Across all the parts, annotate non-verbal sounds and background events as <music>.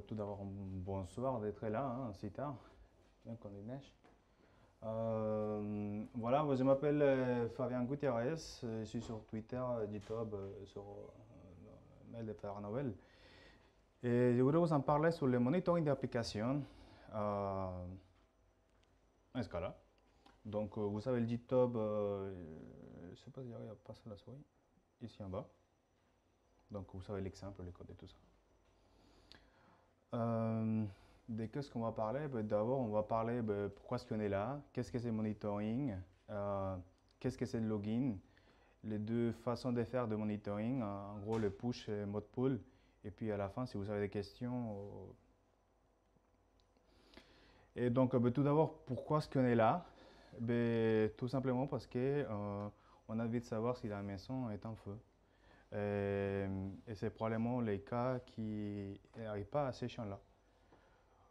tout d'abord, bonsoir d'être là, hein, si tard, bien qu'on est neige. Euh, voilà, je m'appelle euh, Fabien Gutiérrez, euh, je suis sur Twitter, GitHub, sur mail de Père Noël. Et je voudrais vous en parler sur le monitoring d'applications. en ce cas-là. Donc, vous savez, le GitHub, je ne sais pas si y a passé la souris, ici en bas. Donc, vous savez l'exemple, les codes et tout ça. Euh, qu'est-ce qu'on va parler ben, D'abord, on va parler de ben, pourquoi on ce qu'on est là, qu'est-ce que c'est monitoring, euh, qu'est-ce que c'est le login, les deux façons de faire de monitoring, en gros le push et le mode pull. Et puis à la fin, si vous avez des questions. Euh. Et donc, ben, tout d'abord, pourquoi est-ce qu'on est là Tout simplement parce que euh, on a envie de savoir si la maison est en feu. Euh, et c'est probablement les cas qui n'arrivent pas à ces champs-là.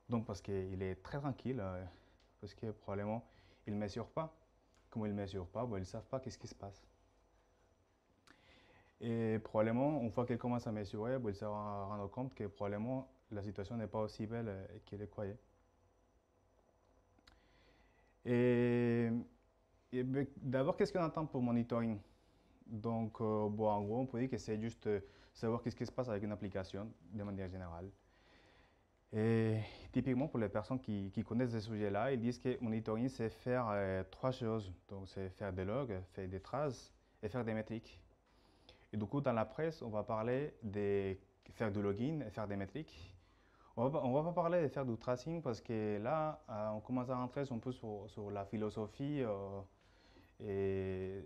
Donc parce qu'il est très tranquille, hein, parce que probablement il ne mesure pas. Comme il ne mesure pas, bon, ils ne savent pas qu'est-ce qui se passe. Et probablement, une fois qu'il commence à mesurer, bon, ils se rendre compte que probablement la situation n'est pas aussi belle euh, qu'il le croyait. Et, d'abord, qu'est-ce qu'on entend pour monitoring donc, euh, bon, en gros, on peut dire que c'est juste euh, savoir qu'est-ce qui se passe avec une application de manière générale. Et typiquement, pour les personnes qui, connaissent ces sujets là ils disent que monitoring, c'est faire euh, trois choses. Donc, c'est faire des logs, faire des traces et faire des métriques. Et du coup, dans la presse, on va parler de faire du login et faire des métriques. On va, va pas parler de faire du tracing parce que là, on commence à rentrer un peu sur, sur la philosophie et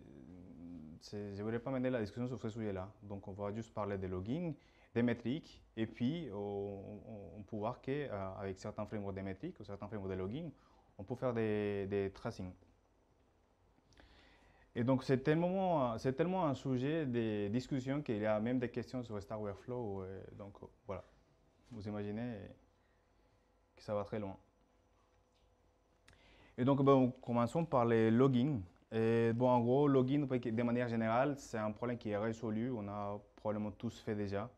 je voulais pas mener la discussion sur ce sujet-là. Donc, on va juste parler des logging, des métriques, et puis on, on peut voir qu'avec euh, certains frameworks de métriques ou certains frameworks de logging, on peut faire des, tracings. Et donc, c'est tellement, c'est tellement un sujet de discussion qu'il y a même des questions sur Star Flow. Euh, donc, euh, voilà. Vous imaginez que ça va très loin. Et donc, ben, commençons par les logging bon, en gros, login, de manière générale, c'est un problème qui est résolu. On a probablement tous fait déjà.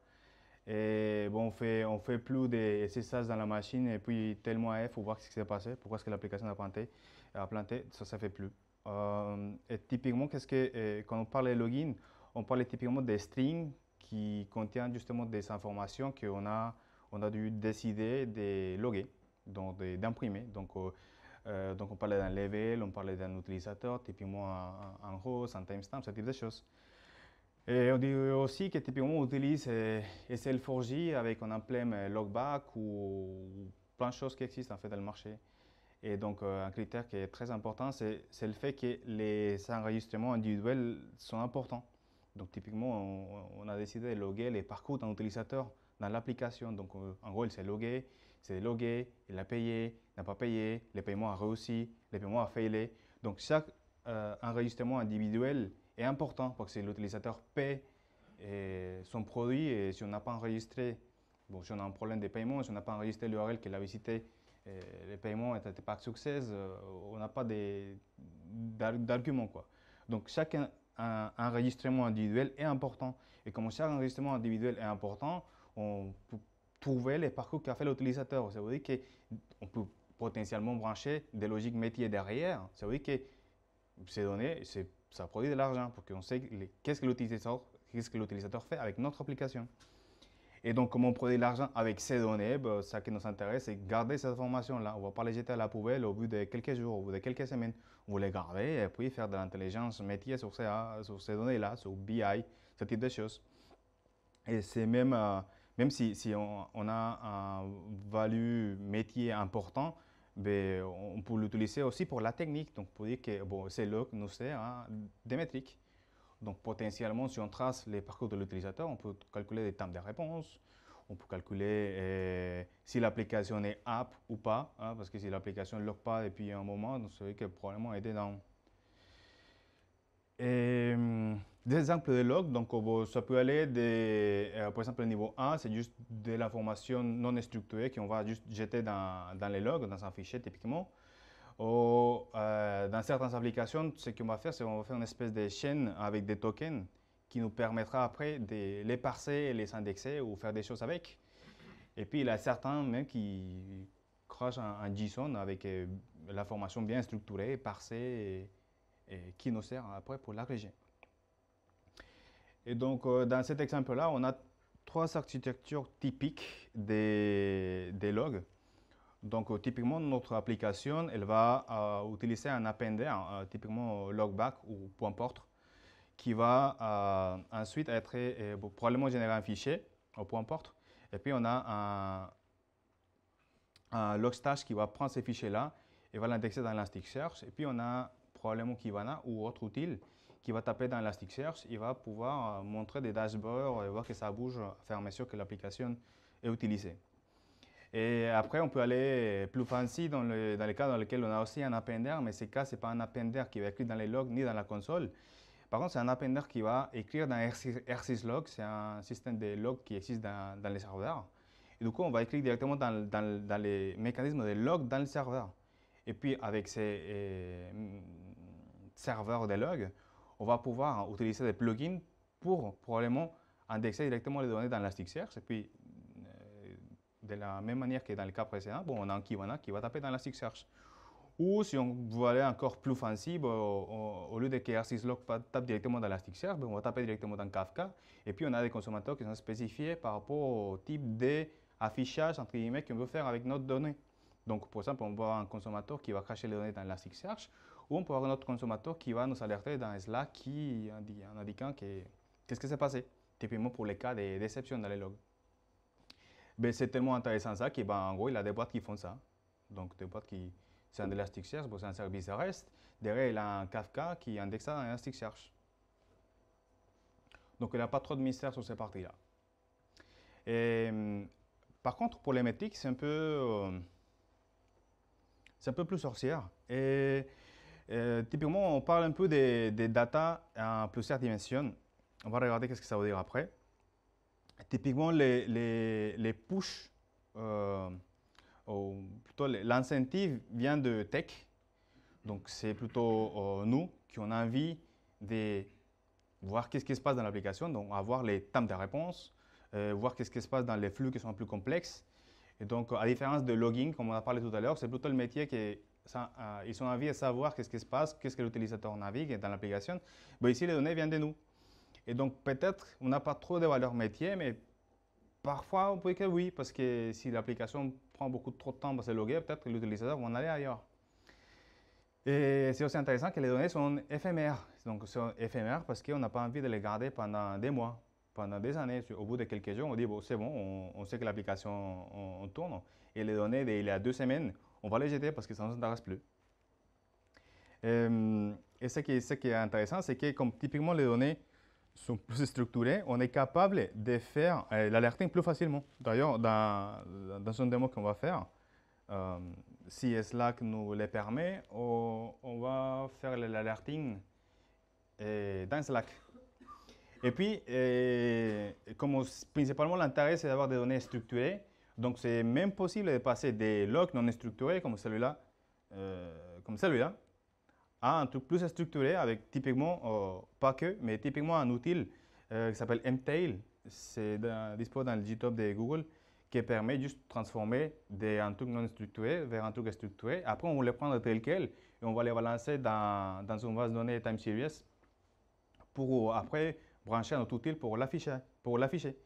Et bon, on fait, on fait plus des SSH dans la machine et puis tellement il faut voir ce qui s'est passé, pourquoi est-ce que l'application a planté, a planté, ça, ça fait plus. Euh, et typiquement, qu'est-ce que, quand on parle de login, on parle typiquement des strings qui contiennent justement des informations qu'on a, on a dû décider de loguer, donc d'imprimer. Donc, euh, euh, donc on parlait d'un level, on parlait d'un utilisateur, typiquement un, gros un timestamp, ce type de choses. Et on dit aussi que typiquement on utilise SL4J euh, avec un emblème euh, logback ou plein de choses qui existent en fait dans le marché. Et donc un critère qui est très important, c'est le fait que les enregistrements individuels sont importants. Donc typiquement, on, a décidé de loguer les parcours d'un utilisateur dans l'application. Donc en gros, il s'est logué, c'est logué, il a payé, n'a pas payé, les paiements a réussi, les paiement a failé. Donc chaque euh, enregistrement individuel est important parce que l'utilisateur paie eh, son produit et si on n'a pas enregistré, bon, si on a un problème de paiement, si on n'a pas enregistré l'URL qu'il a visité, eh, le paiement n'étaient pas succès, euh, on n'a pas d'arguments. quoi. Donc chaque un enregistrement individuel est important. Et comme chaque enregistrement individuel est important, on peut trouver les parcours qu'a fait l'utilisateur. Ça veut dire qu'on peut potentiellement brancher des logiques métiers derrière. c'est veut dire que ces données, ça produit de l'argent pour qu'on sait qu'est-ce que l'utilisateur fait avec notre application. Et donc, comment on produit de l'argent avec ces données bah, Ça qui nous intéresse, c'est garder ces informations-là. On ne va pas les jeter à la poubelle au bout de quelques jours, au de quelques semaines. Vous les garder et puis faire de l'intelligence métier sur ces, sur ces données-là, sur BI, ce type de choses. Et c'est même, euh, même si, on, on, a un value métier important, euh, on peut l'utiliser aussi pour la technique. Donc, pour dire que bon, c'est que nous sommes, hein, des métriques. Donc, potentiellement, si on trace les parcours de l'utilisateur, on peut calculer des temps de réponse, on peut calculer euh, si l'application est app ou pas, hein, parce que si l'application ne log pas depuis un moment, c'est vrai que probablement elle est dedans. Et, hum, des exemples de logs, donc ça peut aller des, euh, par exemple, le niveau 1, c'est juste de l'information non structurée qu'on va juste jeter dans, les logs, dans un fichier typiquement. Ou, euh, dans certaines applications, ce qu'on va faire, c'est qu'on va faire une espèce de chaîne avec des tokens qui nous permettra après de les parser, les indexer ou faire des choses avec. Et puis, il y a certains même qui crachent un, JSON avec euh, l'information bien structurée, parsée, et qui nous sert après pour l'agréger. Et donc, euh, dans cet exemple-là, on a trois architectures typiques des, des logs. Donc, euh, typiquement, notre application, elle va euh, utiliser un appender, typiquement logback ou point importe, qui va ensuite être probablement générer un fichier, au point importe. Et puis, on a un, logstash qui va prendre ces fichiers-là et va l'indexer dans l'instinct-search, Et puis, on a probablement Kibana ou autre outil qui va taper dans Elasticsearch, il va pouvoir euh, montrer des dashboards et voir que ça bouge à faire mesure que l'application est utilisée. Et après, on peut aller plus fancy dans, le, les cas dans lesquels on a aussi un appender, mais ces cas, ce n'est pas un appender qui va écrire dans les logs ni dans la console. Par contre, c'est un appender qui va écrire dans R6Log, c'est un système de logs qui existe dans, les serveurs. Et du coup, on va écrire directement dans, les mécanismes de logs dans le serveur. Et puis, avec ces euh, serveurs de logs, on va pouvoir utiliser des plugins pour probablement indexer directement les données dans Elasticsearch. Et puis, euh, de la même manière que dans le cas précédent, bon, on a un Kibana qui va taper dans Elasticsearch. Ou si on veut aller encore plus fancy, au lieu de que R6Log tape directement dans Elasticsearch, ben, on va taper directement dans Kafka. Et puis, on a des consommateurs qui sont spécifiés par rapport au type d'affichage, entre guillemets, qu'on veut faire avec notre donnée. Donc, pour exemple, on va avoir un consommateur qui va cacher les données dans Elasticsearch ou on peut avoir notre consommateur qui va nous alerter dans cela qui, en indiquant que, qu'est-ce qui s'est passé, typiquement pour les cas de déception dans les logs. Ben, c'est tellement intéressant ça qu'en ben, en gros, il a des boîtes qui font ça. Donc, des boîtes qui, c'est un Elasticsearch, c'est un service reste Derrière, il a un Kafka qui indexe ça dans Elasticsearch. Donc, il n'y a pas trop de mystère sur ces parties-là. Hum, par contre, pour les métriques, c'est un peu... Euh, c'est un peu plus sorcière. Et euh, typiquement, on parle un peu des, data en plusieurs dimensions. On va regarder qu'est-ce que ça veut dire après. Typiquement, les, les, euh, ou plutôt l'incentive vient de tech. Donc, c'est plutôt euh, nous qui on envie de voir qu'est-ce qui se passe dans l'application, donc avoir les temps de réponse, voir qu'est-ce qui se passe dans les flux qui sont plus complexes. Et donc, à différence de logging, comme on a parlé tout à l'heure, c'est plutôt le métier qui est euh, ils ont envie de savoir qu'est-ce qui se passe, qu'est-ce que l'utilisateur navigue dans l'application. Ben, ici, les données viennent de nous. Et donc, peut-être, on n'a pas trop de valeurs métier, mais parfois, on peut dire que oui, parce que si l'application prend beaucoup trop de temps pour se loguer, peut-être que l'utilisateur va en aller ailleurs. Et c'est aussi intéressant que les données sont éphémères. Donc, sont éphémères parce qu'on n'a pas envie de les garder pendant des mois, pendant des années. Au bout de quelques jours, on dit, bon, c'est bon, on, sait que l'application, on, tourne. Et les données d'il y a deux semaines, on va les jeter parce que ça ne nous intéresse plus. Euh, et, ce, qui, qui est intéressant, c'est que comme typiquement les données sont <laughs> plus structurées, on est capable de faire euh, l'alerting plus facilement. D'ailleurs, dans, dans une démo qu'on va faire, euh, si Slack nous le permet, on, va faire l'alerting dans Slack. Et puis, comme principalement l'intérêt, c'est d'avoir des données structurées, donc c'est même possible de passer des logs non structurés comme celui-là euh, comme celui-là à un truc plus structuré avec typiquement, euh, pas que, mais typiquement un outil euh, qui s'appelle mtail, c'est disponible dans le GitHub de Google, qui permet juste de transformer des, un truc non structuré vers un truc structuré. Après, on va les prendre tel quel et on va les balancer dans, dans une base de données time series pour après brancher notre outil pour l'afficher.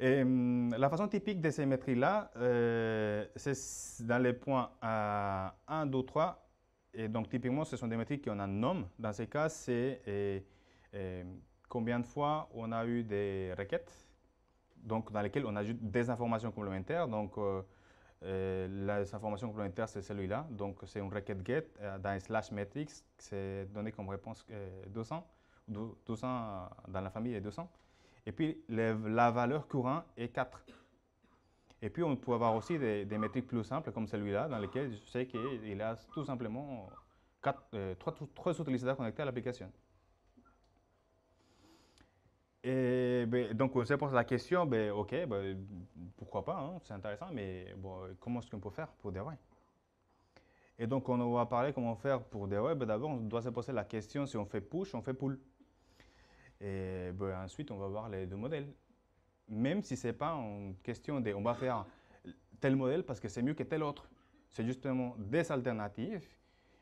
Et hum, la façon typique de ces métriques là euh, c'est dans les points à 1, 2, 3. Et donc, typiquement, ce sont des métriques qu'on a nommées. Dans ces cas, c'est combien de fois on a eu des requêtes, donc dans lesquelles on ajoute des informations complémentaires. Donc, euh, euh, les informations complémentaires, c'est celui-là. Donc, c'est une requête get dans slash matrix, c'est donné comme réponse 200, 200 dans la famille est 200. Et puis, la valeur courant est 4. Et puis, on peut avoir aussi des, métriques plus simples, comme celui-là, dans lequel je sais qu'il a tout simplement 4, 3, euh, utilisateurs connectés à l'application. Et ben, donc on se pose la question, ben, OK, ben, pourquoi pas, hein, c'est intéressant, mais comment est-ce qu'on peut faire pour des web Et donc, on va parler comment faire pour des ben, web. D'abord, on doit se poser la question si on fait push, on fait pull. Et ben, ensuite, on va voir les deux modèles. Même si ce n'est pas une question de on va faire tel modèle parce que c'est mieux que tel autre. C'est justement des alternatives,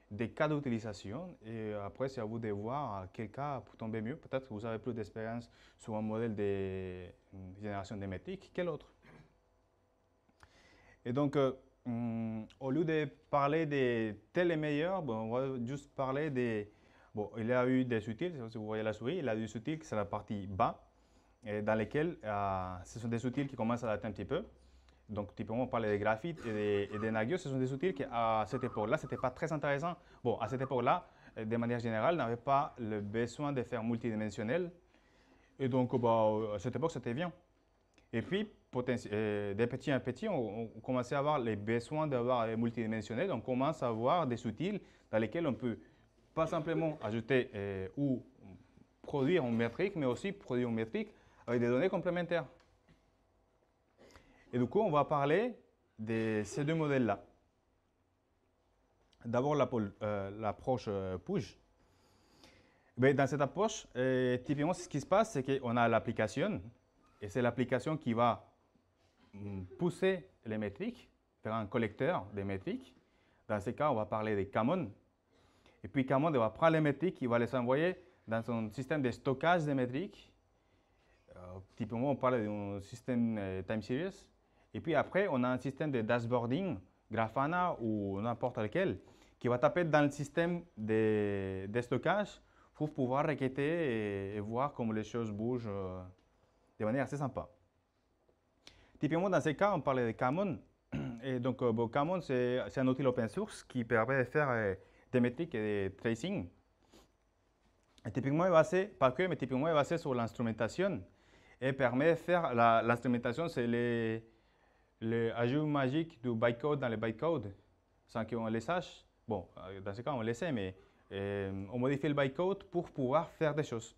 des cas d'utilisation. Et après, c'est à vous de voir quel cas pour tomber mieux. Peut-être que vous avez plus d'expérience sur un modèle de hum, génération de métriques que l'autre. Et donc, euh, hum, au lieu de parler de tel est meilleur, ben, on va juste parler des Bon, il a eu des outils, si vous voyez la souris, il a eu des outils qui sont la partie bas, dans lesquels euh, ce sont des outils qui commencent à dater un petit peu. Donc, typiquement, on parlait des graphites et des, nagios. Ce sont des outils qui, à cette époque-là, ce n'était pas très intéressant. Bon, à cette époque-là, euh, de manière générale, n'avait pas le besoin de faire multidimensionnel. Et donc, bah, euh, à cette époque, c'était bien. Et puis, de des petits à petit, on, commençait à avoir les besoins d'avoir multidimensionnel. On commence à avoir des outils dans lesquels on peut pas simplement ajouter euh, ou produire en métrique, mais aussi produire en métrique avec des données complémentaires. Et du coup, on va parler de ces deux modèles-là. D'abord, euh, l'approche euh, push. Mais ben, dans cette approche, typiquement, ce qui se passe, c'est qu'on a l'application, et c'est l'application qui va mm, pousser les métriques faire un collecteur des métriques. Dans ce cas, on va parler des camons, et puis Camon va prendre les métriques, il va les envoyer dans son système de stockage des métriques. Euh, typiquement, on parle d'un système euh, time series. Et puis après, on a un système de dashboarding, Grafana ou n'importe lequel, qui va taper dans le système de, stockage pour pouvoir requêter et, voir comment les choses bougent euh, de manière assez sympa. Typiquement, dans ces cas, on parlait de Camon. <clears throat> Et donc, Camon, c'est un outil open source qui permet de faire des métriques et de tracing. Et typiquement, il va se, pas que, mais typiquement, il va se sur l'instrumentation et permet de faire l'instrumentation, c'est les, magique ajout du bytecode dans le bytecode, sans qu'on le sache. Bon, euh, dans ce cas, on le sait, mais euh, on modifie le bytecode pour pouvoir faire des choses.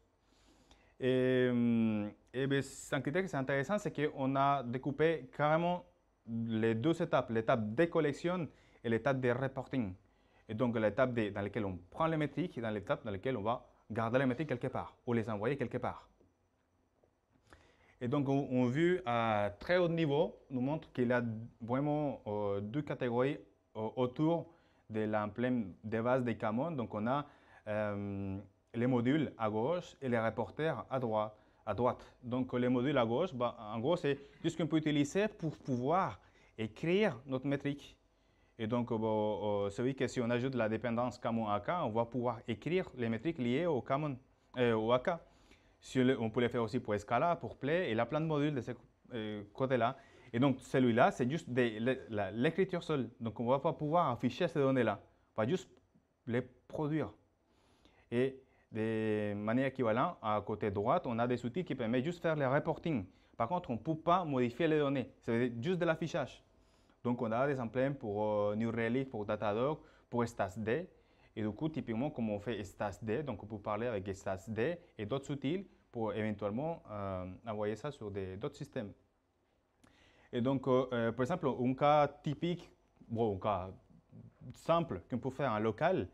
Et, euh, et bien, un critère qui est intéressant, c'est qu'on a découpé carrément les deux étapes, l'étape de collection et l'étape de reporting. Et donc l'étape dans laquelle on prend les métriques et dans l'étape dans laquelle on va garder les métriques quelque part ou les envoyer quelque part. Et donc on, a vu à très haut niveau nous montre qu'il y a vraiment euh, deux catégories euh, autour de l'emblème des vases des Camon. Donc on a euh, les modules à gauche et les reporters à droite. À droite. Donc les modules à gauche, bah, en gros, c'est tout ce qu'on peut utiliser pour pouvoir écrire notre métrique. Et donc, bon, euh, euh, celui que si on ajoute la dépendance kamun AK on va pouvoir écrire les métriques liées au Kamun, euh, au AK on peut les faire aussi pour Scala, pour Play, et il y a plein de modules de ce euh, côté-là. Et donc, celui-là, c'est juste l'écriture seule. Donc, on ne va pas pouvoir afficher ces données-là. On va juste les produire. Et de manière équivalente, à côté droite, on a des outils qui permettent juste de faire le reporting. Par contre, on ne peut pas modifier les données. C'est juste de l'affichage. Donc on a des emblèmes pour euh, New Relic, pour Datadog, pour StatsD. Et du coup, typiquement, comme on fait StatsD, donc on peut parler avec StatsD et d'autres outils pour éventuellement euh, envoyer ça sur d'autres systèmes. Et donc, euh, par exemple, un cas typique, bon, un cas simple qu'on peut faire en local,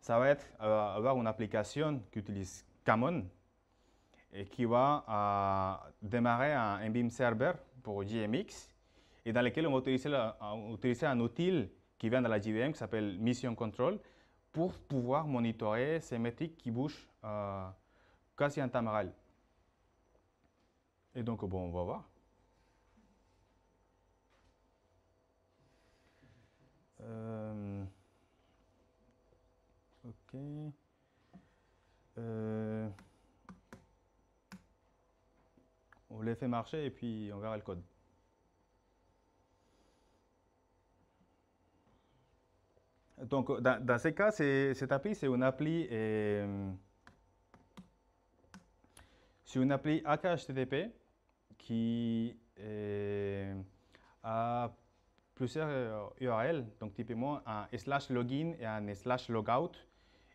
ça va être avoir une application qui utilise Camon, et qui va démarrer un, un, BIM server pour JMX et dans lesquels on va utiliser, un outil qui vient de la JVM qui s'appelle Mission Control pour pouvoir monitorer ces métriques qui bougent euh, quasi en temps réel. Et donc, bon, on va voir. Euh, ok. Euh, on les fait marcher et puis on verra le code. Donc, dans, dans ce cas, cette appli, c'est une appli, euh, une appli HTTP qui euh, a plusieurs URL, euh, donc typiquement un e slash login et un e slash logout.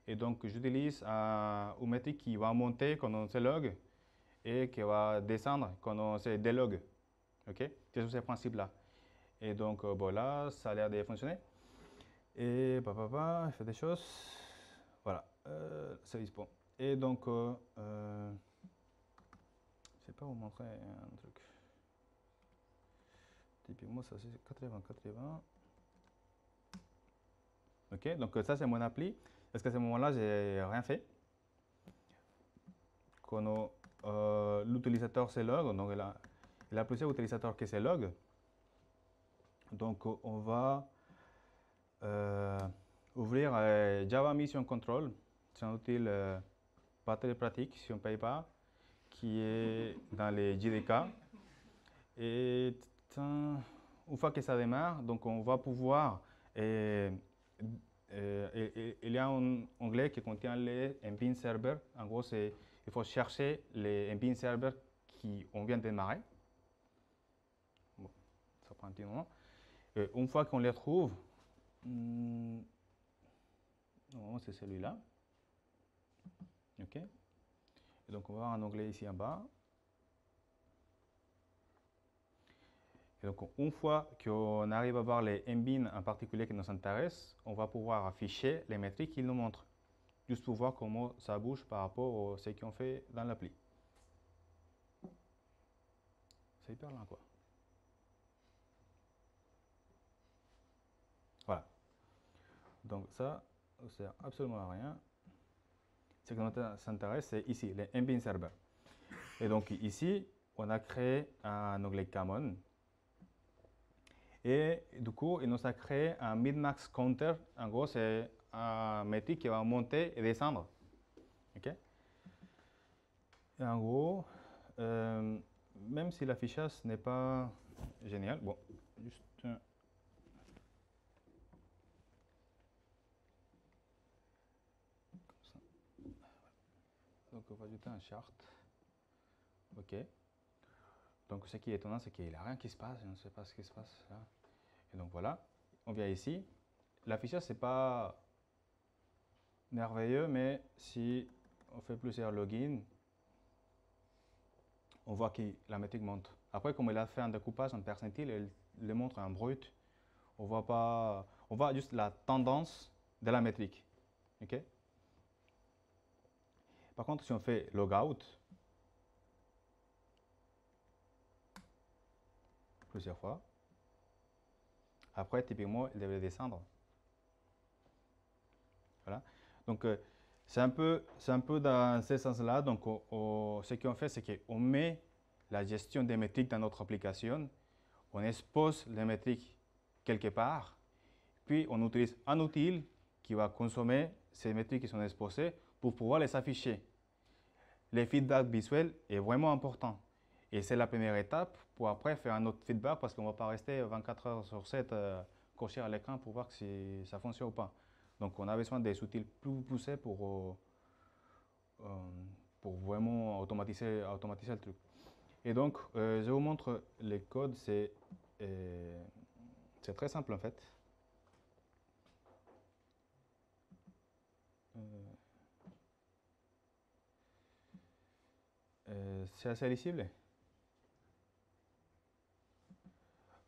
Et donc, j'utilise un une qui va monter quand on se log et qui va descendre quand on se délogue. OK C'est ce principe-là. Et donc, euh, voilà, ça a l'air de fonctionner. Et papa, il fait des choses. Voilà, euh, c'est Et donc, euh, ne euh, je sais pas vous montrer un truc. Typiquement, ça c'est 80, 80. Ok, donc euh, ça c'est mon appli. Parce qu'à ce, moment-là, j'ai rien fait euh, L'utilisateur c'est log, donc il a, il a plusieurs utilisateurs qui c'est log. Donc on va euh, ouvrir euh, Java Mission Control. C'est un outil euh, pas très pratique si on ne paye pas, qui est dans les JDK. Et une fois que ça démarre, donc on va pouvoir... Et, il y a un onglet qui contient les MPIN server En gros, il faut chercher les MPIN server qui ont vient de démarrer. ça prend un petit moment. une fois qu'on les trouve, Mm. c'est celui-là. OK. Et donc, on va avoir un onglet ici en bas. Et donc, une fois qu'on arrive à voir les MBIN en particulier qui nous intéressent, on va pouvoir afficher les métriques qu'ils nous montrent, juste pour voir comment ça bouge par rapport à ce qu'on fait dans l'appli. C'est hyper lent, quoi. Donc ça, ça sert absolument à rien. Ce qui nous intéresse, c'est ici, les MBIN server. Et donc ici, on a créé un onglet Common. Et du coup, il nous a créé un midmax max counter. En gros, c'est un métier qui va monter et descendre. OK et en gros, euh, même si l'affichage n'est pas génial, bon, juste rajouter un chart. Ok. Donc ce qui est étonnant, c'est qu'il n'y a rien qui se passe. Je ne sais pas ce qui se passe là. Et donc voilà, on vient ici. L'affichage, c'est pas merveilleux, mais si on fait plusieurs logins, on voit que la métrique monte. Après, comme il a fait un découpage en percentile, elle le montre en brut. On voit pas, on voit juste la tendance de la métrique. Ok? Par contre, si on fait logout, plusieurs fois, après, typiquement, il devrait descendre. Voilà. Donc, euh, c'est un, peu, un peu dans ce sens-là. Donc, ce qu'on fait, c'est qu'on met la gestion des métriques dans notre application, on expose les métriques quelque part, puis on utilise un outil qui va consommer ces métriques qui sont exposées pour pouvoir les afficher. Les feedbacks visuels est vraiment important. Et c'est la première étape pour après faire un autre feedback parce qu'on ne va pas rester 24 heures sur 7 euh, cocher à l'écran pour voir si ça fonctionne ou pas. Donc on a besoin des outils plus poussés pour, euh, euh, pour vraiment automatiser, automatiser le truc. Et donc, euh, je vous montre les codes, c'est très simple en fait. Euh, c'est assez lisible.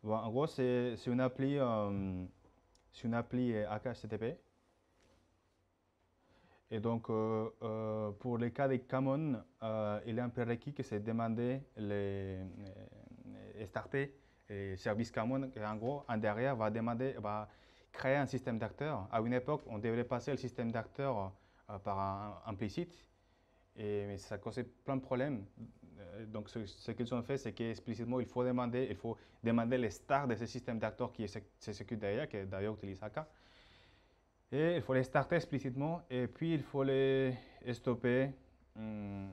en gros, c'est une appli, euh, une appli HTTP. Euh, et donc, euh, pour le cas de Camon, il est un prérequis que c'est demander les, et starter et service Camon. en gros, en derrière, va demander, va créer un système d'acteurs. À une époque, on devait passer le système d'acteurs par un implicite. Et, mais ça cause plein de problèmes. Euh, donc, ce, qu'ils ont fait, c'est qu'explicitement, il faut demander, il faut demander les stars de ce système d'acteurs qui s'exécute derrière, qui d'ailleurs utilise AK. Et il faut les starter explicitement, et puis il faut les stopper hmm,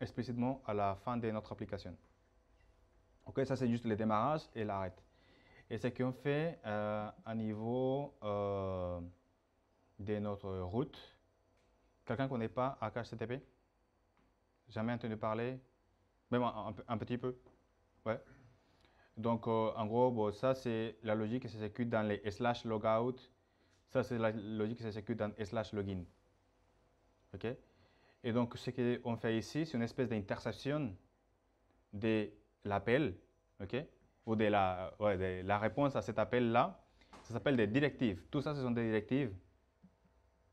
explicitement à la fin de notre application. Ok, ça c'est juste le démarrage et l'arrêt. Et ce qu'on fait euh, à niveau euh, de notre route, quelqu'un ne connaît pas AKHTTP Jamais entendu parler Même un, petit peu Ouais. Donc, euh, en gros, bon, ça, c'est la logique qui s'exécute dans les slash logout. Ça, c'est la logique qui s'exécute dans slash login. OK Et donc, ce qu'on fait ici, c'est une espèce d'interception de l'appel, OK Ou de la, ouais, de la réponse à cet appel-là. Ça s'appelle des directives. Tout ça, ce sont des directives.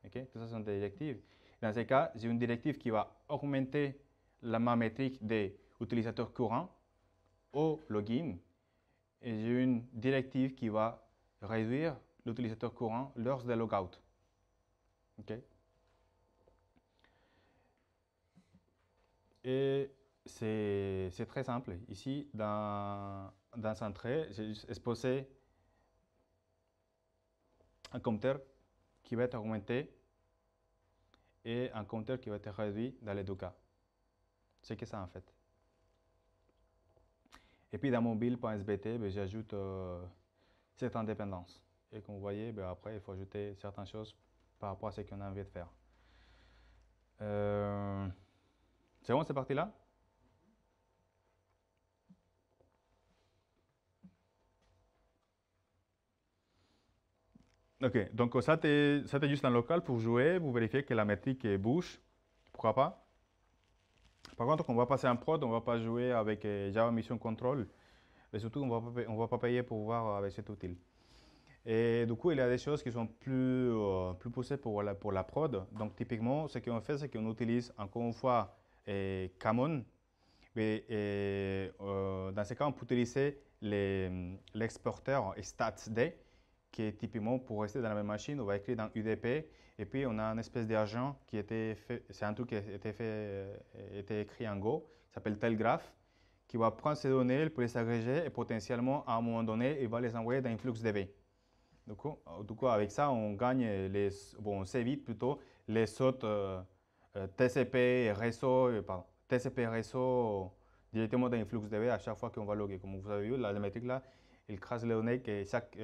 OK Tout ça, ce sont des directives. Dans ces cas, j'ai une directive qui va augmenter la main métrique des utilisateurs courants au login. Et j'ai une directive qui va réduire l'utilisateur courant lors de logout. ok Et c'est très simple. Ici, dans, dans un trait, j'ai juste exposé un compteur qui va être augmenté et un compteur qui va être réduit dans les deux cas que ça en fait. Et puis dans mon ben, j'ajoute euh, cette indépendance. Et comme vous voyez, ben, après, il faut ajouter certaines choses par rapport à ce qu'on a envie de faire. Euh, c'est bon, c'est parti là Ok, donc ça, c'est juste un local pour jouer, pour vérifier que la métrique bouge. Pourquoi pas par contre, quand on va passer en prod, on ne va pas jouer avec euh, Java Mission Control. Mais surtout, on ne va pas payer pour voir euh, avec cet outil. Et du coup, il y a des choses qui sont plus, euh, plus poussées pour la, prod. Donc, typiquement, ce qu'on fait, c'est qu'on utilise encore une fois et Camon. Mais, dans ce cas, on peut utiliser hum, l'exporteur StatsD qui est typiquement pour rester dans la même machine, on va écrire dans UDP, et puis on a une espèce d'argent qui était fait, c'est un truc qui était, fait, euh, était écrit en Go, s'appelle Telgraph, qui va prendre ces données pour les agréger et potentiellement à un moment donné, il va les envoyer dans InfluxDB. flux Du coup, du avec ça, on gagne, les, bon, on vite plutôt les autres euh, euh, TCP réseau, pardon, TCP réseau directement dans InfluxDB à chaque fois qu'on va loguer. Comme vous avez vu, la métrique là, il crase les données que chaque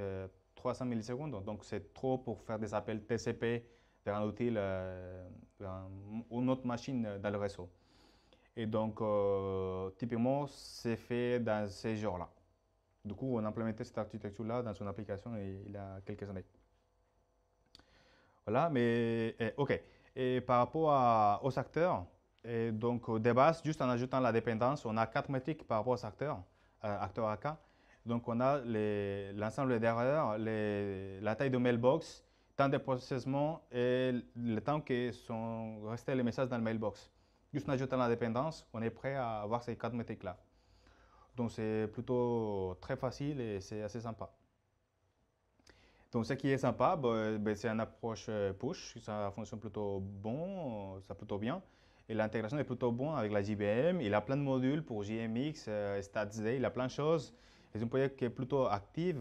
300 millisecondes. Donc, c'est trop pour faire des appels TCP vers un outil, euh, une autre machine dans le réseau. Et donc, euh, typiquement, c'est fait dans ces genres-là. Du coup, on a implémenté cette architecture-là dans son application il y a quelques années. Voilà, mais eh, OK. Et par rapport aux acteurs, et eh, donc, de base, juste en ajoutant la dépendance, on a quatre métriques par rapport aux acteurs, euh, acteurs AK. Donc on a l'ensemble d'erreurs, la taille de mailbox, temps de processement et le temps que sont restés les messages dans le mailbox. Juste en ajoutant la dépendance, on est prêt à avoir ces quatre métriques-là. Donc c'est plutôt très facile et c'est assez sympa. Donc ce qui est sympa, bah, ben, c'est une approche euh, push, ça fonctionne plutôt bon, ça plutôt bien. Et l'intégration est plutôt bonne avec la JBM, il a plein de modules pour JMX, euh, StatsD, il a plein de choses. C'est un projet qui est plutôt actif.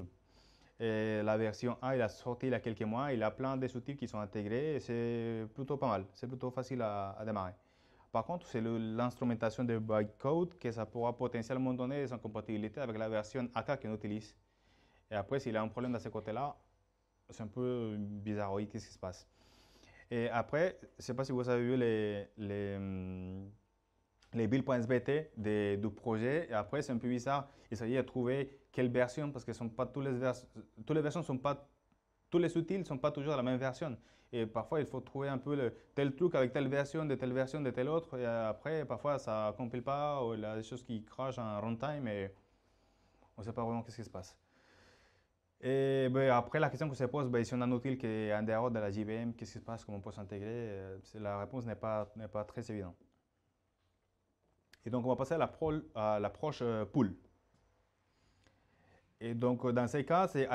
la version 1, il a sorti il y a quelques mois. Il a plein de outils qui sont intégrés et c'est plutôt pas mal. C'est plutôt facile à, démarrer. Par contre, c'est l'instrumentation de bytecode que ça pourra potentiellement donner des compatibilité avec la version AK qu'on utilise. Et après, s'il y a un problème de ce côté-là, c'est un peu bizarroïde qu'est-ce qui se passe. Et après, je ne sais pas si vous avez vu les hum, les build.sbt de, du projet. Et après, c'est un peu bizarre. s'agit de trouver quelle version, parce que sont pas toutes, les toutes les versions sont pas tous les outils ne sont pas toujours la même version. Et parfois, il faut trouver un peu le, tel truc avec telle version, de telle version, de telle autre. Et après, parfois, ça ne compile pas, ou il y a des choses qui crachent en runtime, et on ne sait pas vraiment quest ce qui se passe. Et ben, après, la question que se pose, ben, si on a un outil qui est en dehors de la JVM, qu'est-ce qui se passe, comment on peut s'intégrer euh, La réponse n'est pas, pas très évidente. Et donc, on va passer à l'approche euh, pool. Et donc, euh, dans ces cas, c'est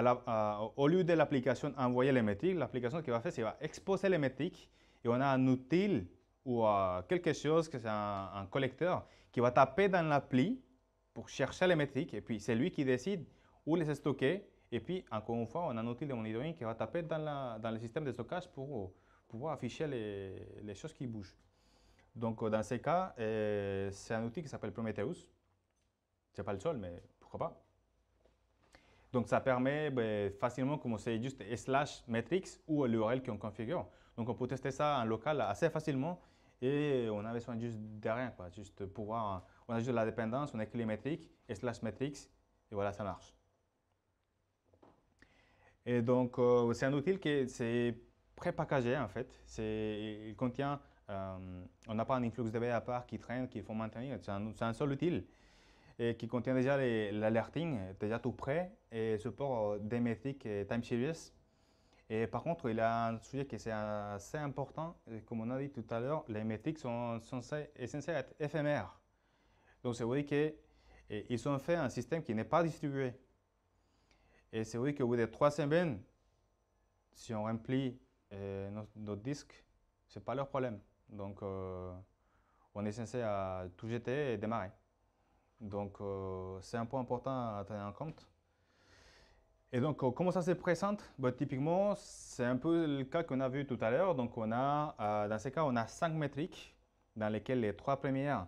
au lieu de l'application envoyer les métriques, l'application qui va faire, c'est va exposer les métriques et on a un outil ou euh, quelque chose, que c'est un, collecteur, qui va taper dans l'appli pour chercher les métriques et puis c'est lui qui décide où les stocker. Et puis, encore une fois, on a un outil de monitoring qui va taper dans, dans le système de stockage pour pouvoir afficher les choses qui bougent. Donc, euh, dans ces cas, euh, c'est un outil qui s'appelle Prometheus. Ce n'est pas le seul, mais pourquoi pas. Donc, ça permet ben, facilement, comme c'est juste slash matrix ou l'URL qu'on configure. Donc, on peut tester ça en local assez facilement et on a besoin juste de rien. Quoi. Juste pouvoir, on a juste la dépendance, on écrit les métriques, et slash matrix, et voilà, ça marche. Et donc, euh, c'est un outil qui est, est pré-packagé en fait. Il contient euh, on n'a pas un influx de de à part qui traîne, qui faut maintenir. C'est un, seul outil et qui contient déjà l'alerting, déjà tout prêt, et support euh, des et time series. Et par contre, il y a un sujet qui est assez important. Comme on a dit tout à l'heure, les métriques sont, censées être éphémères. Donc, c'est vrai qu'ils ont fait un système qui n'est pas distribué. Et c'est vrai qu'au bout des trois semaines, si on remplit euh, notre disque, ce n'est pas leur problème. Donc, euh, on est censé à tout jeter et démarrer. Donc, euh, c'est un point important à tenir en compte. Et donc, euh, comment ça se présente bah, Typiquement, c'est un peu le cas qu'on a vu tout à l'heure. Donc, on a, dans ces cas, on a cinq métriques dans lesquelles les trois premières,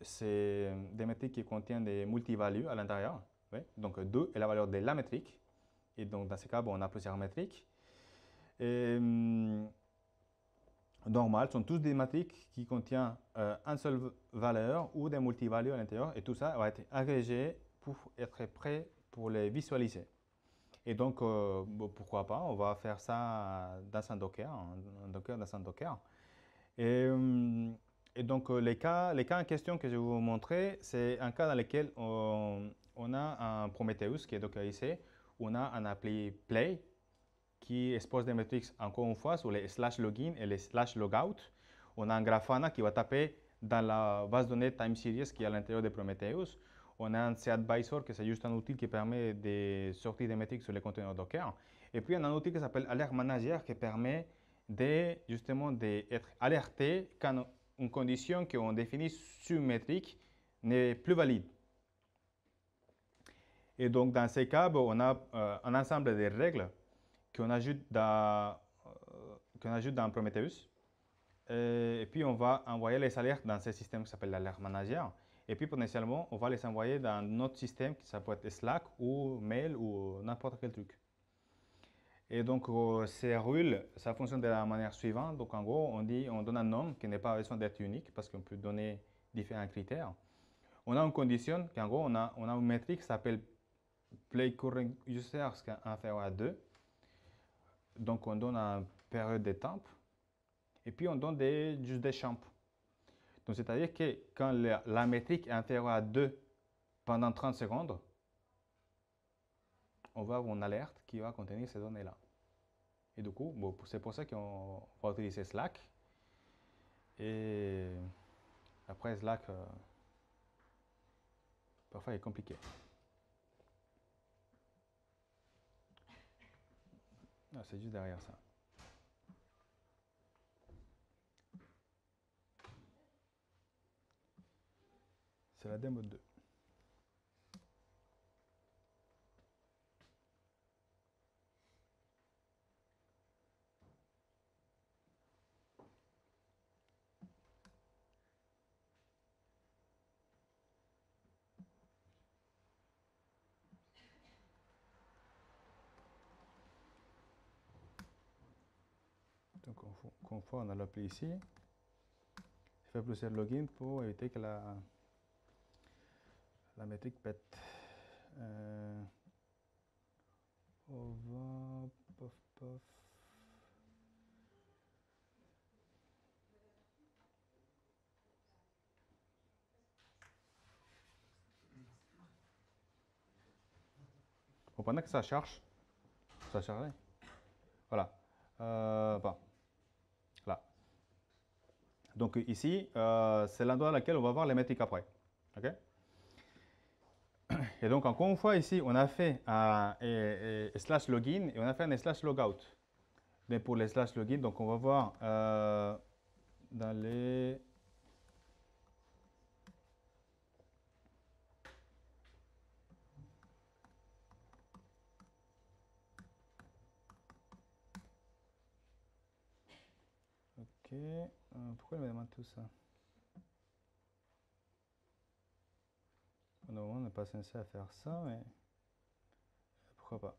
c'est des métriques qui contiennent des multivalues à l'intérieur. Donc 2 est la valeur de la métrique. Et donc dans ce cas, bon, on a plusieurs métriques. Et, hum, normales sont tous des matrices qui contiennent euh, un seul valeur ou des multivalues à l'intérieur et tout ça va être agrégé pour être prêt pour les visualiser. Et donc, euh, pourquoi pas, on va faire ça dans un Docker, un Docker dans un Docker. Et, euh, et, donc, euh, les cas, les cas en question que je vais vous montrer, c'est un cas dans lequel on, on, a un Prometheus qui est dockerisé, on a un appli Play qui expose des métriques encore une fois sur les slash login et les slash logout. On a un Grafana qui va taper dans la base de données time series qui est à l'intérieur de Prometheus. On a un C-Advisor qui est juste un outil qui permet de sortir des métriques sur les conteneurs Docker. Et puis on a un outil qui s'appelle Alert Manager qui permet de justement d'être alerté quand une condition qu'on définit sur métrique n'est plus valide. Et donc, dans ces cas, ben, on a euh, un ensemble de règles qu'on ajoute dans, euh, qu'on ajoute dans Prometheus. Euh, et puis, on va envoyer les alertes dans ce système qui s'appelle l'alerte manager. Et puis, potentiellement, on va les envoyer dans notre système, qui ça peut être Slack ou Mail ou n'importe quel truc. Et donc, euh, ces rules, ça fonctionne de la manière suivante. Donc, en gros, on dit, on donne un nom qui n'est pas besoin d'être unique parce qu'on peut donner différents critères. On a une condition, qu'en gros, on a, on a une métrique qui s'appelle play current users inférieur à deux donc on donne une période de temps et puis on donne des, juste des champs. Donc c'est-à-dire que quand la, métrique est inférieure à 2 pendant 30 secondes, on va avoir une alerte qui va contenir ces données-là. Et du coup, c'est pour ça qu'on va utiliser Slack. Et après Slack, euh, parfois il est compliqué. Ah, c'est juste derrière ça. C'est la démo 2. confort, on a l'appelé ici. Je fait plusieurs logins pour éviter que la, la métrique pète. Euh, on va, pof, pof. pendant que ça charge, ça charge. Voilà. Euh, donc ici, euh, c'est l'endroit à laquelle on va voir les métriques après. Okay et donc encore une fois, ici, on a fait un, slash login et on a fait un slash logout. Mais pour les slash login, donc on va voir euh, dans les... Okay pourquoi il me demande tout ça Normalement, on n'est pas censé faire ça, mais pourquoi pas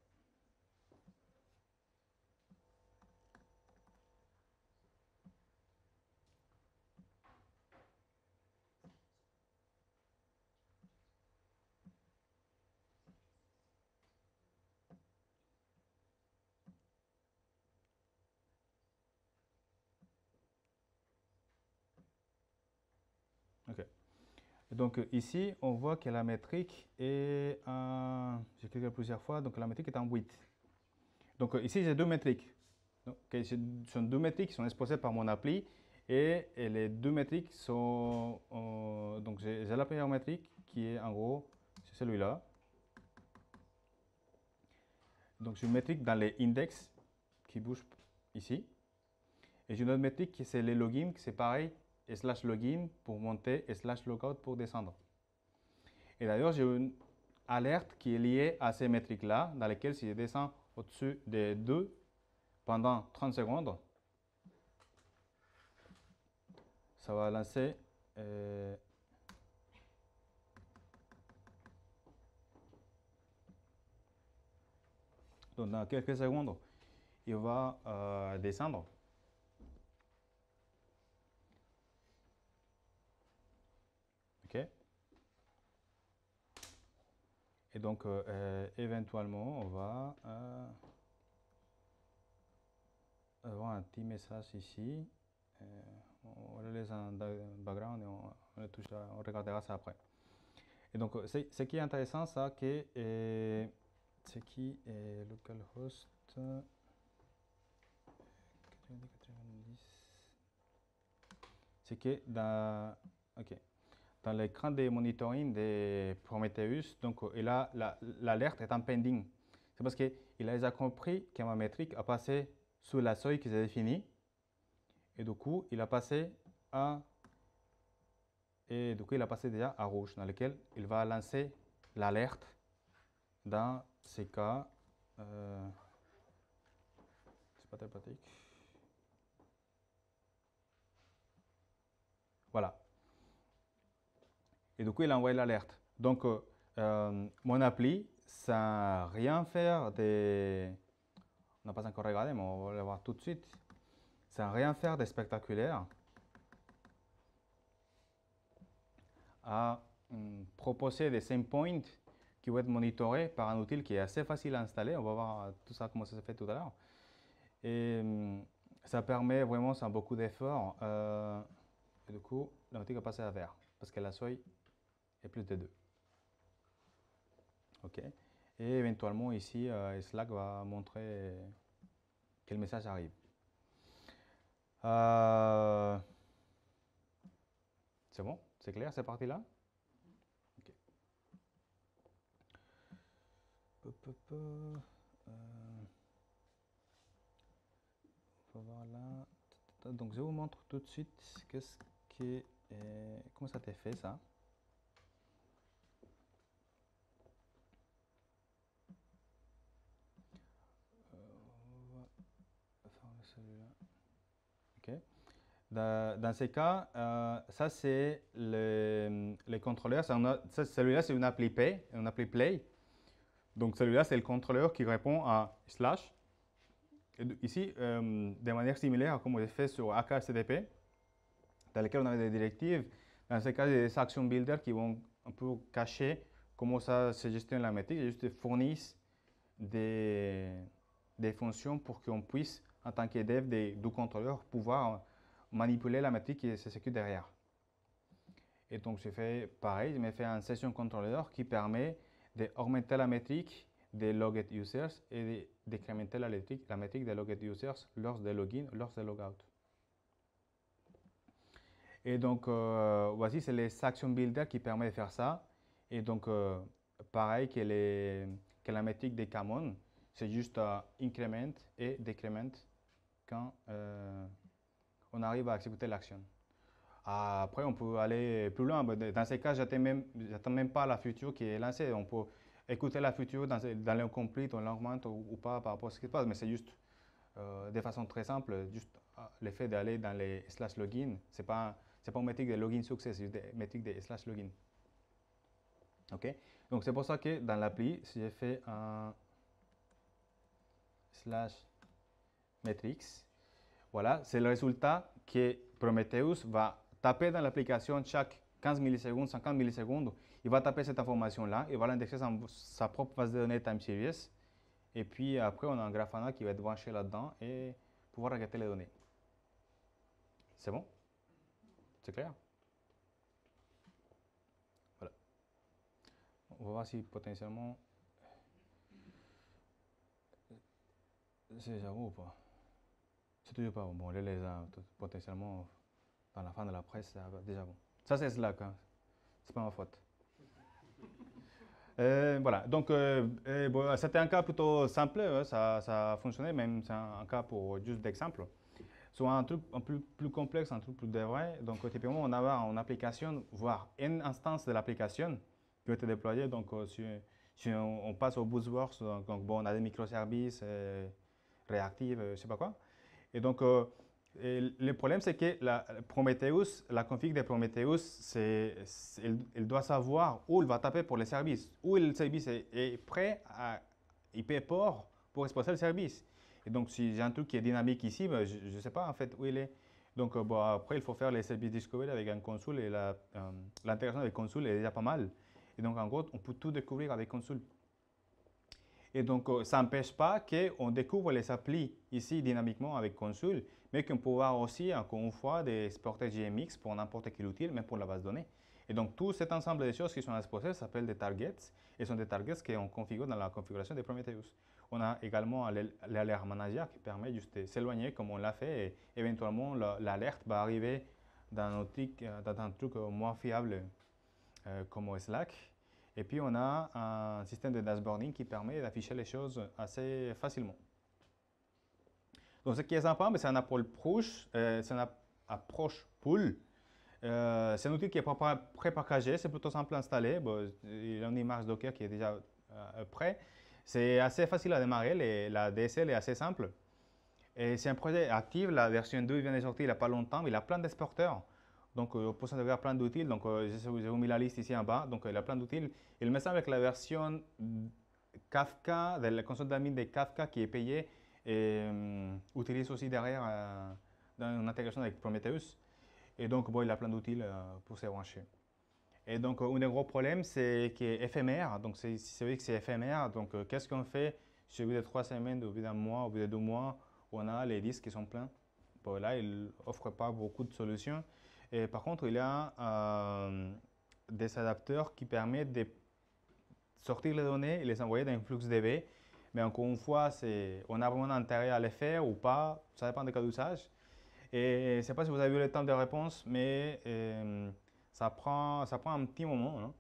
Donc euh, ici, on voit que la métrique est en... J'ai cliqué plusieurs fois, donc la métrique est en 8. Donc euh, ici, j'ai deux métriques. Donc, ce sont deux métriques qui sont exposées par mon appli. Et, les deux métriques sont... Euh, donc j'ai la première métrique qui est en gros c'est celui-là. Donc j'ai une métrique dans les index qui bouge ici. Et j'ai une autre métrique qui c'est les logins, c'est pareil, et slash login pour monter et slash logout pour descendre. Et d'ailleurs, j'ai une alerte qui est liée à ces métriques-là, dans lesquelles si je descends au-dessus des 2 pendant 30 secondes, ça va lancer euh, donc dans quelques secondes, il va euh, descendre. Et donc, euh, euh, éventuellement, on va euh, avoir un petit message ici. on le laisse en background et on, on regardera ça après. Et donc, ce qui est intéressant, ça, que c'est qui est localhost 90, c'est que dans... Ok, dans l'écran de monitoring de Prometheus, donc, et là, l'alerte est en pending. C'est parce qu'il a déjà compris que ma métrique a passé sous la seuil qu'il s'est défini. Et du coup, il a passé à et du coup, il a passé déjà à rouge, dans lequel il va lancer l'alerte dans ces cas. Euh, c'est pas très pratique. Voilà, et du coup, il envoie l'alerte. Donc, euh, euh, mon appli, sans rien faire de... On n'a pas encore regardé, mais on va le voir tout de suite. Sans rien faire de spectaculaire, à hum, proposer des endpoints qui vont être monitorés par un outil qui est assez facile à installer. On va voir tout ça, comment ça se fait tout à l'heure. Et hum, ça permet vraiment, sans beaucoup d'efforts, euh, du coup, la boutique a passé à vert parce que la soie et plus de deux, OK Et éventuellement ici, euh, Slack va montrer quel message arrive. Euh, c'est bon C'est clair C'est parti euh, là Voilà. Donc je vous montre tout de suite qu'est-ce qui comment ça t'est fait ça. Dans, ces cas, euh, ça c'est le, le, contrôleur, celui-là c'est une appli pay, une appli play. Donc celui-là c'est le contrôleur qui répond à slash. ici, euh, de manière similaire à comme l'a fait sur AK-CDP, dans lequel on avait des directives, dans ces cas, il y a des actions builder qui vont un peu cacher comment ça se gestionne la métrique, ils juste fournissent des, des fonctions pour qu'on puisse, en tant que dev des, du contrôleur, pouvoir manipuler la matrice qui s'exécute derrière. Et donc, j'ai fait pareil, je me fait un session controller qui permet d'augmenter la métrique des logged users et d'incrémenter la métrique, la métrique des logged users lors des logins, lors des logouts. Et donc, euh, voici, c'est les Action Builder qui permet de faire ça. Et donc, euh, pareil que, la métrique des common, c'est juste euh, increment et decrement quand on arrive à exécuter l'action. Après, on peut aller plus loin. Dans ces cas, j'attends n'attends même, même, pas la future qui est lancée. On peut écouter la future dans, dans l'incomplete, on l'augmente ou, pas par rapport à ce qui se passe. Mais c'est juste euh, de façon très simple, juste euh, l'effet d'aller dans les slash login. c'est n'est pas, pas une métrique de login success, c'est juste une métrique de slash login. OK Donc, c'est pour ça que dans l'appli, si j'ai fait un slash metrics, voilà, c'est le résultat que Prometheus va taper dans l'application chaque 15 millisecondes, 50 millisecondes. Il va taper cette information-là, il va l'indexer dans sa propre base de données time series. Et puis après, on a un Grafana qui va être branché là-dedans et pouvoir regarder les données. C'est bon C'est clair Voilà. On va voir si potentiellement... Euh, c'est ça ou pas c'est toujours pas bon, les, les potentiellement dans la fin de la presse, déjà bon. Ça c'est Slack, hein. c'est pas ma faute. <laughs> Euh, voilà, donc euh, euh, c'était un cas plutôt simple, ça, ça, a fonctionné, même c'est un, cas pour juste d'exemple. Soit un truc un plus, plus complexe, un truc plus de vrai, donc typiquement on a une application, voire une instance de l'application qui peut être déployée, donc si, on, passe au Bootworks, donc, bon, on a des microservices réactifs, je sais pas quoi, et donc, euh, le problème, c'est que la, Prometheus, la config de Prometheus, c'est, elle, doit savoir où il va taper pour les services, où le service est, prêt à IP port pour exposer le service. Et donc, si j'ai un truc qui est dynamique ici, ben, je ne sais pas en fait où il est. Donc, euh, bon, après, il faut faire les services discovery avec un console et euh, l'intégration euh, avec console est déjà pas mal. Et donc, en gros, on peut tout découvrir avec console. Et donc, euh, ça n'empêche pas qu'on découvre les applis ici dynamiquement avec Consul, mais qu'on pourra aussi, encore une fois, exporter GMX pour n'importe quel outil, mais pour la base de données. Et donc, tout cet ensemble de choses qui sont exposées s'appellent des targets, et sont des targets qu'on configure dans la configuration de Prometheus. On a également l'alerte manager qui permet juste de s'éloigner comme on l'a fait, et éventuellement, l'alerte va arriver dans, un euh, truc moins fiable euh, comme Slack, et puis, on a un système de dashboarding qui permet d'afficher les choses assez facilement. Donc, ce qui est sympa, c'est un approche push, euh, c'est un approche pull. Euh, c'est un outil qui est pré-packagé, c'est plutôt simple à installer. il y a une image Docker qui est déjà prête. Euh, prêt. C'est assez facile à démarrer, la DSL est assez simple. Et c'est un projet actif, la version 2 vient de sortir il n'y a pas longtemps, mais il a plein d'exporteurs. Donc, pour ça, il plein d'outils. Donc, je vous mis la liste ici en bas. Donc, euh, il y a plein d'outils. Il me semble que la version Kafka, de la console d'admin de Kafka qui est payée, et, hum, utilise aussi derrière euh, dans une intégration avec Prometheus. Et donc, bon, il a plein d'outils euh, pour se brancher. Et donc, un des gros problèmes, c'est qu'il est éphémère. Donc, c'est vrai que c'est éphémère, donc qu'est-ce qu'on fait si au bout de trois semaines, au bout d'un mois, au bout de deux mois, on a les disques qui sont pleins bon, Là, il offre pas beaucoup de solutions. Et par contre, il y a euh, des adapteurs qui permettent de sortir les données et les envoyer dans un flux DB. Mais encore une fois, on a vraiment intérêt à les faire ou pas, ça dépend des cas d'usage. Et je ne sais pas si vous avez eu le temps de réponse, mais euh, ça, prend, ça prend un petit moment. Hein.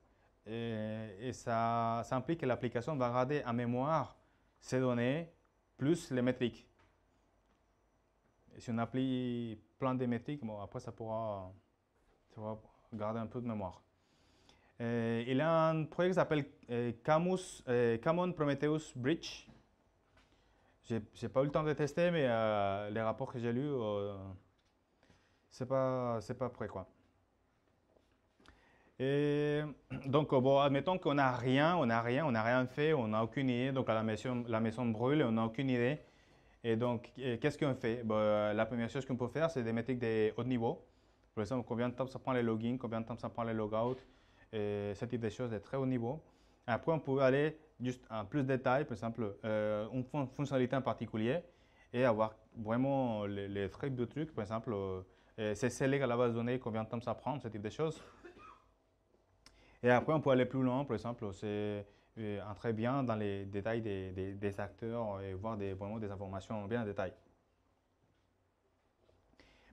Et, ça, implique que l'application va garder en mémoire ces données plus les métriques. si on appli plein des bon, après ça pourra, garder un peu de mémoire. Euh, il y a un projet qui s'appelle euh, Camus, euh, Prometheus Bridge. J'ai n'ai pas eu le temps de tester, mais euh, les rapports que j'ai lus, c'est pas, pas prêt. Quoi. Et donc, bon, admettons qu'on n'a rien, on n'a rien, on n'a rien fait, on n'a aucune idée. Donc, la maison, la maison brûle, on n'a aucune idée. Et donc, euh, qu'est-ce qu'on fait bah, La première chose qu'on peut faire, c'est des métriques des haut niveau. Par exemple, combien de temps ça prend les logins, combien de temps ça prend les logouts, ce type de choses de très haut niveau. Après, on peut aller juste en plus de détails, par exemple, euh, une fonctionnalité en particulier et avoir vraiment les, trucs de trucs. Par exemple, euh, c'est scellé à la base de données, combien de temps ça prend, ce type de choses. Et après, on peut aller plus loin, par exemple, c'est euh, entrer bien dans les détails des, des, acteurs euh, et voir des, vraiment des informations bien en détail.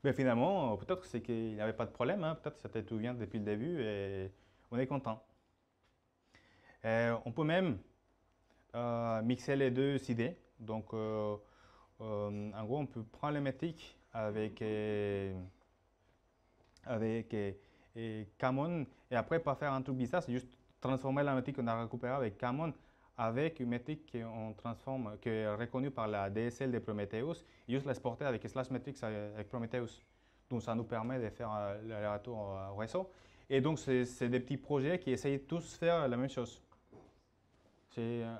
Mais finalement, euh, peut-être c'est qu'il n'y avait pas de problème, hein. peut-être c'était tout bien depuis le début et on est content. on peut même mixer les deux idées. Donc, en gros, on peut prendre les métriques avec, avec et, et Camon et après, pas faire un truc bizarre, c'est juste transformer la métrique qu'on a récupérée avec Camon avec une métrique qu'on transforme, qui est reconnue par la DSL de Prometheus, et juste l'exporter avec slash metrics avec Prometheus. Donc ça nous permet de faire euh, le retour euh, au réseau. Et donc c'est des petits projets qui essayent tous de faire la même chose. C'est euh,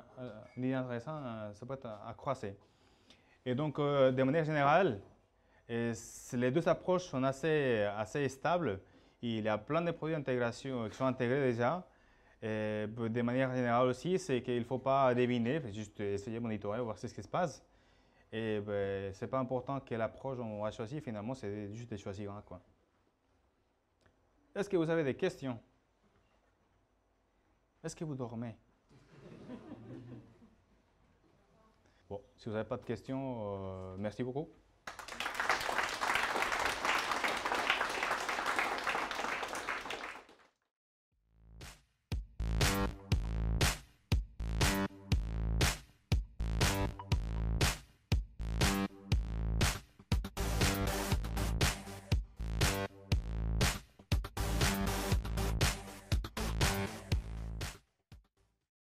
idée intéressante, ça peut être à, croiser. Et donc de manière générale, les deux approches sont assez, assez stables. Il y a plein de produits d'intégration qui sont intégrés déjà. Et euh, de manière générale aussi, c'est qu'il ne faut pas deviner, juste essayer de monitorer, voir ce qui se passe. Et ben, ce n'est pas important quelle approche on a choisi, finalement, c'est juste de choisir Est-ce que vous avez des questions Est-ce que vous dormez <laughs> Bon, si vous n'avez pas de questions, euh, merci beaucoup.